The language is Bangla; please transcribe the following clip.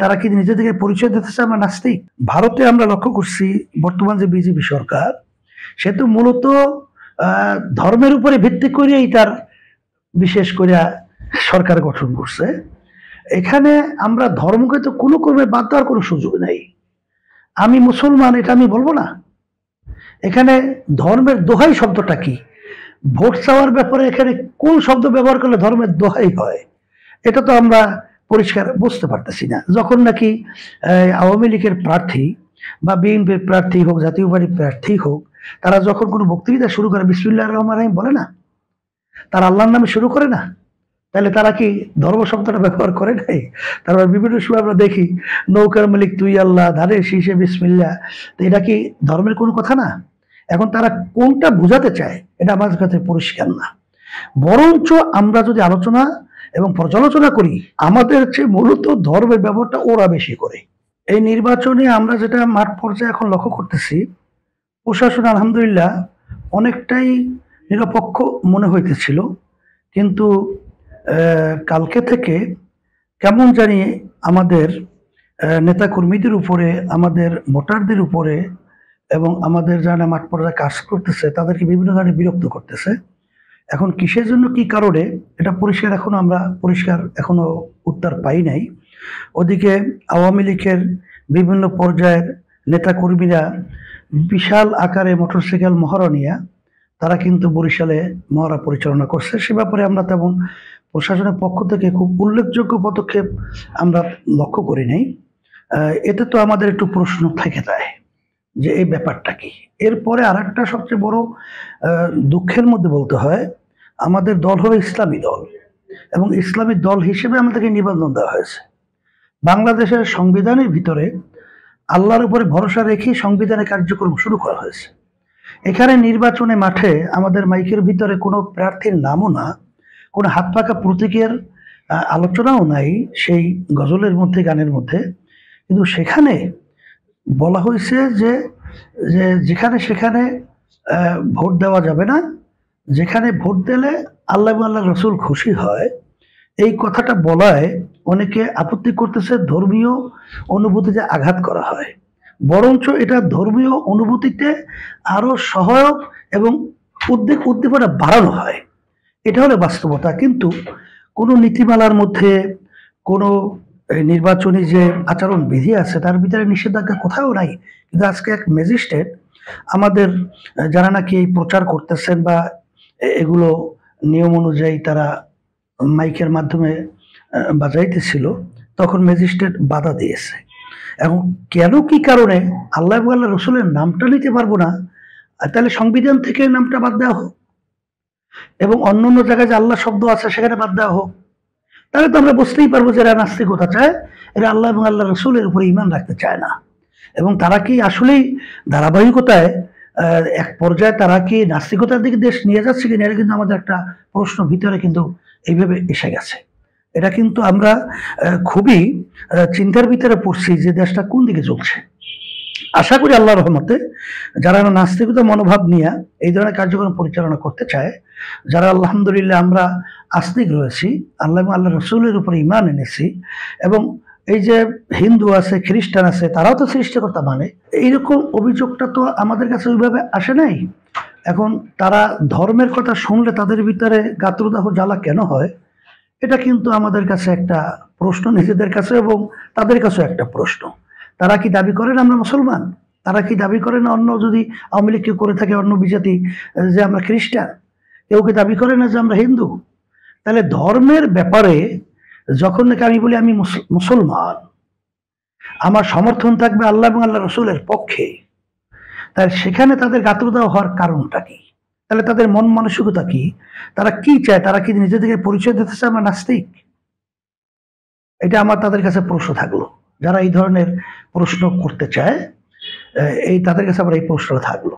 তারা কি নিজেদেরকে পরিচয় দিতেছে আমরা নাস্তিক ভারতে আমরা লক্ষ্য করছি বর্তমান যে বিজেপি সরকার সে তো মূলত ধর্মের উপরে ভিত্তি করিয়াই তার বিশেষ করে সরকার গঠন করছে এখানে আমরা ধর্মকে তো কোনো কর্মে বাদ দেওয়ার কোনো সুযোগ নেই আমি মুসলমান এটা আমি বলবো না এখানে ধর্মের দোহাই শব্দটা কি ভোট চাওয়ার ব্যাপারে এখানে কোন শব্দ ব্যবহার করলে ধর্মের দোহাই হয় এটা তো আমরা পরিষ্কার বুঝতে পারতেছি না যখন নাকি আওয়ামী লীগের প্রার্থী বা বিএনপির প্রার্থী হোক জাতীয় পার্টির প্রার্থী হোক তারা যখন কোনো বক্তৃতা শুরু করে বিসমুল্লাহ রহমান রাহিম বলে না তারা আল্লাহর নামে শুরু করে না তাহলে তারা কি ধর্ম শব্দটা ব্যবহার করে নাই তারপর বিভিন্ন সময় আমরা দেখি নৌকার মালিক তুই আল্লাহ ধারে শীষে বিসমিল্লা তো এটা কি ধর্মের কোনো কথা না এখন তারা কোনটা বোঝাতে চায় এটা আমাদের কাছে পরিষ্কার না বরঞ্চ আমরা যদি আলোচনা এবং পর্যালোচনা করি আমাদের যে মূলত ধর্মের ব্যবহারটা ওরা বেশি করে এই নির্বাচনে আমরা যেটা মাঠ পর্যায়ে এখন লক্ষ্য করতেছি প্রশাসন আলহামদুলিল্লাহ অনেকটাই নিরপেক্ষ মনে হইতেছিল কিন্তু কালকে থেকে কেমন জানি আমাদের নেতাকর্মীদের উপরে আমাদের ভোটারদের উপরে এবং আমাদের যারা মাঠ পর্যায়ে কাজ করতেছে তাদেরকে বিভিন্ন ধরনের বিরক্ত করতেছে এখন কিসের জন্য কি কারণে এটা পরিষ্কার এখনও আমরা পরিষ্কার এখনও উত্তর পাই নাই ওদিকে আওয়ামী লীগের বিভিন্ন পর্যায়ের নেতাকর্মীরা বিশাল আকারে মোটরসাইকেল মহারণিয়া তারা কিন্তু বরিশালে মহড়া পরিচালনা করছে সে ব্যাপারে আমরা তেমন প্রশাসনের পক্ষ থেকে খুব উল্লেখযোগ্য পদক্ষেপ আমরা লক্ষ্য করি নাই এতে তো আমাদের একটু প্রশ্ন থেকে যায় যে এই ব্যাপারটা কি এরপরে আর একটা সবচেয়ে বড় দুঃখের মধ্যে বলতে হয় আমাদের দল হলো ইসলামী দল এবং ইসলামী দল হিসেবে আমাদেরকে নিবন্ধন দেওয়া হয়েছে বাংলাদেশের সংবিধানের ভিতরে আল্লাহর উপরে ভরসা রেখে সংবিধানের কার্যক্রম শুরু করা হয়েছে এখানে নির্বাচনে মাঠে আমাদের মাইকের ভিতরে কোনো প্রার্থীর নামও না কোনো হাত পাকা প্রতীকের আলোচনাও নাই সেই গজলের মধ্যে গানের মধ্যে কিন্তু সেখানে বলা হয়েছে যে যে যেখানে সেখানে ভোট দেওয়া যাবে না যেখানে ভোট দিলে আল্লাহ আল্লাহ রসুল খুশি হয় এই কথাটা বলায় অনেকে আপত্তি করতেছে ধর্মীয় অনুভূতিতে আঘাত করা হয় বরঞ্চ এটা ধর্মীয় অনুভূতিতে আরও সহায়ক এবং উদ্বেগ উদ্দীপনা বাড়ানো হয় এটা হলো বাস্তবতা কিন্তু কোনো নীতিমালার মধ্যে কোনো নির্বাচনী যে আচরণ বিধি আছে তার ভিতরে নিষেধাজ্ঞা কোথাও নাই কিন্তু আজকে এক ম্যাজিস্ট্রেট আমাদের যারা নাকি এই প্রচার করতেছেন বা এগুলো নিয়ম অনুযায়ী তারা মাইকের মাধ্যমে বাজাইতেছিল তখন ম্যাজিস্ট্রেট বাধা দিয়েছে এখন কেন কি কারণে আল্লাহ আল্লাহ রসুলের নামটা নিতে পারবো না তাহলে সংবিধান থেকে নামটা বাদ দেওয়া হোক এবং অন্য অন্য জায়গায় যে আল্লাহ শব্দ আছে সেখানে বাদ দেওয়া হোক তাহলে তো আমরা বুঝতেই পারবো যে এরা নাস্তিকতা চায় এরা আল্লাহ এবং আল্লাহ রসুলের উপরে ইমান রাখতে চায় না এবং তারা কি আসলেই ধারাবাহিকতায় এক পর্যায়ে তারা কি নাস্তিকতার দিকে দেশ নিয়ে যাচ্ছে কিনা এটা কিন্তু আমাদের একটা প্রশ্ন ভিতরে কিন্তু এইভাবে এসে গেছে এটা কিন্তু আমরা খুবই চিন্তার ভিতরে পড়ছি যে দেশটা কোন দিকে চলছে আশা করি আল্লাহ রহমতে যারা নাস্তিকতা মনোভাব নিয়ে এই ধরনের কার্যক্রম পরিচালনা করতে চায় যারা আলহামদুলিল্লাহ আমরা আস্তিক রয়েছি আল্লাহ আল্লাহ রসুলের উপরে ইমান এনেছি এবং এই যে হিন্দু আছে খ্রিস্টান আছে তারাও তো সৃষ্টিকর্তা মানে এইরকম অভিযোগটা তো আমাদের কাছে ওইভাবে আসে নাই এখন তারা ধর্মের কথা শুনলে তাদের ভিতরে গাত্রদাহ জ্বালা কেন হয় এটা কিন্তু আমাদের কাছে একটা প্রশ্ন নিজেদের কাছে এবং তাদের কাছেও একটা প্রশ্ন তারা কি দাবি করেন আমরা মুসলমান তারা কি দাবি করেন অন্য যদি আওয়ামী লীগ কেউ করে থাকে অন্য বিজাতি যে আমরা খ্রিস্টান কেউ কি দাবি করে না যে আমরা হিন্দু তাহলে ধর্মের ব্যাপারে যখন নাকি আমি বলি আমি মুসলমান আমার সমর্থন থাকবে আল্লাহ এবং আল্লাহ রসুলের পক্ষে তাই সেখানে তাদের গাত্রদাহ হওয়ার কারণটা কি তাহলে তাদের মন মানসিকতা কি তারা কি চায় তারা কি নিজেদেরকে পরিচয় চায় আমার নাস্তিক এটা আমার তাদের কাছে প্রশ্ন থাকলো যারা এই ধরনের প্রশ্ন করতে চায় এই তাদের কাছে আমার এই প্রশ্নটা থাকলো